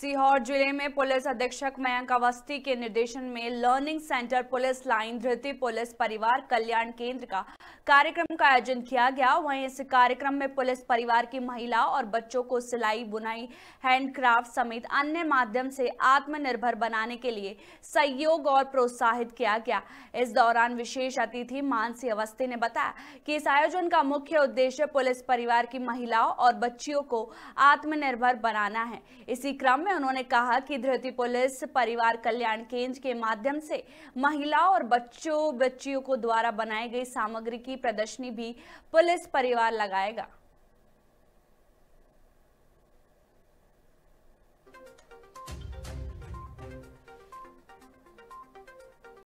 सीहोर जिले में पुलिस अधीक्षक मयंक अवस्थी के निर्देशन में learning centre police line Dhriti police परिवार कल्याण केंद्र का कार्यक्रम का आयोजन किया गया वहीं इस कार्यक्रम में पुलिस परिवार की महिला और बच्चों को सिलाई बुनाई हैंडक्राफ्ट समेत अन्य माध्यम से आत्मनिर्भर बनाने के लिए सहयोग और प्रोत्साहित किया गया इस दौरान विशेष अतिथि मानसी अवस्थी ने बताया कि इस आयोजन का मुख्य उद्देश्य पुलिस परिवार की महिलाओं और बच्चियों को आत्मनिर्भर बनाना है इसी क्रम में उन्होंने कहा कि धृति पुलिस परिवार कल्याण केंद्र के माध्यम से महिलाओं और बच्चों बच्चियों को द्वारा बनाई गई सामग्री की प्रदर्शनी भी पुलिस परिवार लगाएगा